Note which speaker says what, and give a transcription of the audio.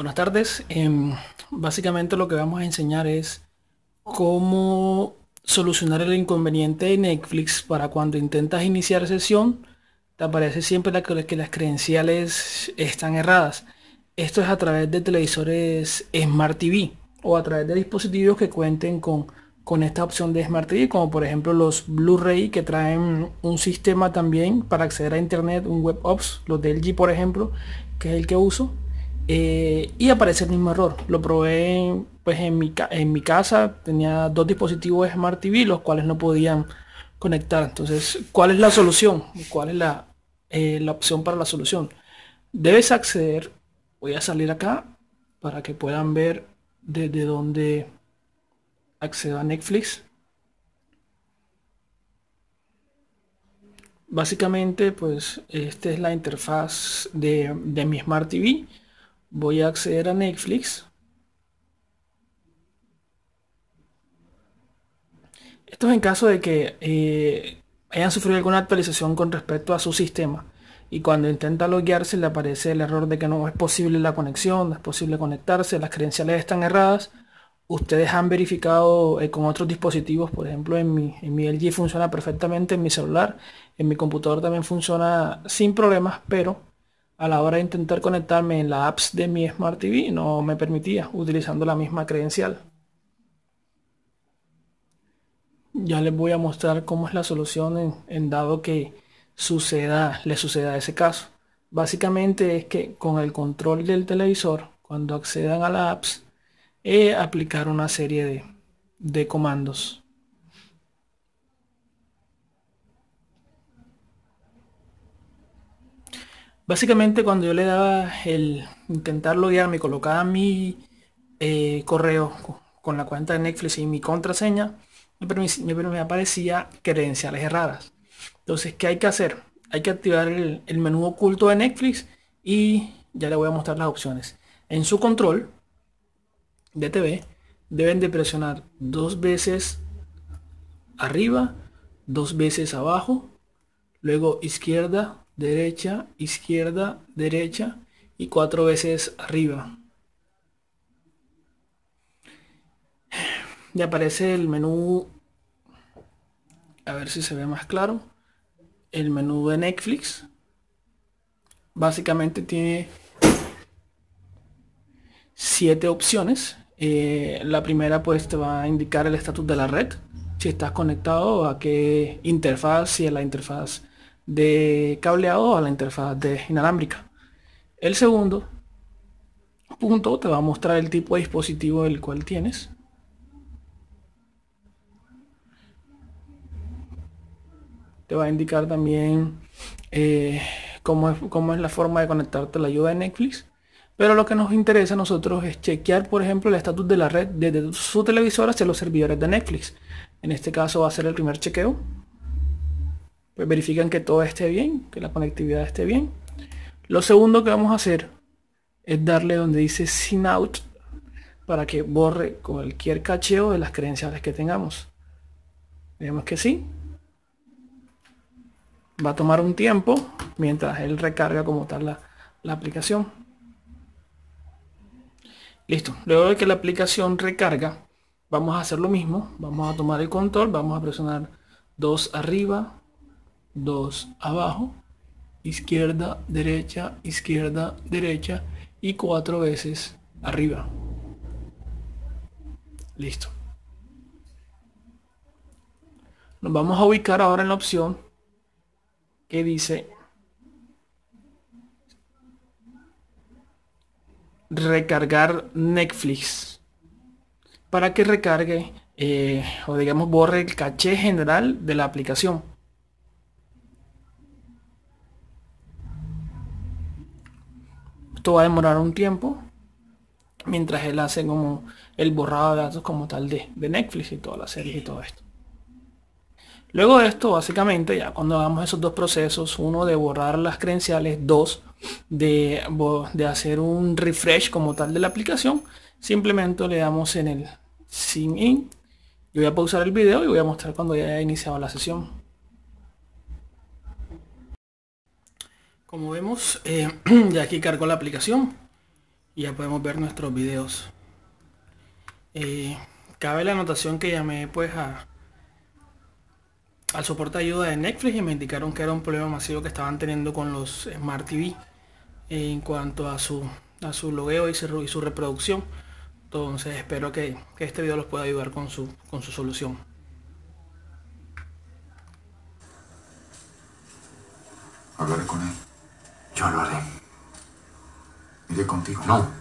Speaker 1: Buenas tardes. Em, básicamente lo que vamos a enseñar es cómo solucionar el inconveniente de Netflix para cuando intentas iniciar sesión, te aparece siempre la que, las credenciales están erradas. Esto es a través de televisores Smart TV o a través de dispositivos que cuenten con, con esta opción de Smart TV, como por ejemplo los Blu-ray que traen un sistema también para acceder a Internet, un WebOps, los de LG por ejemplo, que es el que uso eh, y aparece el mismo error. Lo probé pues en mi, en mi casa, tenía dos dispositivos Smart TV los cuales no podían conectar. Entonces, ¿cuál es la solución? ¿Cuál es eh, la, opción para la solución? Debes acceder, voy a salir acá para que puedan ver desde dónde accedo a Netflix. Básicamente, pues esta es la interfaz de, de mi Smart TV Voy a acceder a Netflix. Esto es en caso de que eh, hayan sufrido alguna actualización con respecto a su sistema y cuando intenta loguearse le aparece el error de que no es posible la conexión, no es posible conectarse, las credenciales están erradas. Ustedes han verificado eh, con otros dispositivos, por ejemplo en mi, en mi LG funciona perfectamente, en mi celular, en mi computador también funciona sin problemas, pero a la hora de intentar conectarme en la apps de mi Smart TV no me permitía utilizando la misma credencial. Ya les voy a mostrar cómo es la solución en, dado que suceda, le suceda ese caso. Básicamente es que con el control del televisor, cuando accedan a la apps, he eh, aplicar una serie de comandos. Básicamente cuando yo le daba el intentar ya, me colocaba mi eh, correo con la cuenta de Netflix y mi contraseña, me, me, me aparecía credenciales erradas. Entonces, ¿qué hay que hacer? Hay que activar el, el menú oculto de Netflix y ya le voy a mostrar las opciones. En su control de TV deben de presionar dos veces arriba, dos veces abajo, luego izquierda, derecha, izquierda, derecha y cuatro veces arriba. Y aparece el menú, a ver si se ve más claro, el menú de Netflix. Básicamente tiene siete opciones. Eh, la primera pues te va a indicar el estatus de la red, si estás conectado a qué interfaz, si en la interfaz de cableado a la interfaz de inalámbrica. El segundo punto te va a mostrar el tipo de dispositivo del cual tienes. Te va a indicar también eh, cómo, es, cómo es la forma de conectarte a la ayuda de Netflix. Pero lo que nos interesa a nosotros es chequear, por ejemplo, el estatus de la red desde su televisor hacia los servidores de Netflix. En este caso va a ser el primer chequeo. Pues, verifican que todo esté bien, que la conectividad esté bien. Lo segundo que vamos a hacer es darle donde dice sin out para que borre cualquier cacheo de las credenciales que tengamos. Vemos que sí. Va a tomar un tiempo mientras él recarga como tal la, aplicación. Listo. Luego de que la aplicación recarga, vamos a hacer lo mismo. Vamos a tomar el control, vamos a presionar 2 arriba, 2 abajo, izquierda, derecha, izquierda, derecha y cuatro veces arriba. Listo. Nos vamos a ubicar ahora en la opción que dice recargar Netflix para que recargue eh, o digamos borre el caché general de la aplicación. va a demorar un tiempo mientras él hace como el borrado de datos como tal de, Netflix y toda la serie y todo esto. Luego de esto, básicamente, ya cuando hagamos esos dos procesos, uno de borrar las credenciales, dos de, de hacer un refresh como tal de la aplicación, simplemente le damos en el sign in. Yo voy a pausar el vídeo y voy a mostrar cuando ya haya iniciado la sesión. Como vemos, eh, ya aquí cargó la aplicación y ya podemos ver nuestros videos. Eh, cabe la anotación que llamé pues a, al soporte de ayuda de Netflix y me indicaron que era un problema masivo que estaban teniendo con los Smart TV eh, en cuanto a su, su logueo y su, reproducción. Entonces espero que, este video los pueda ayudar con su, con su solución. Hablaré con él. Yo lo haré. Iré contigo. No.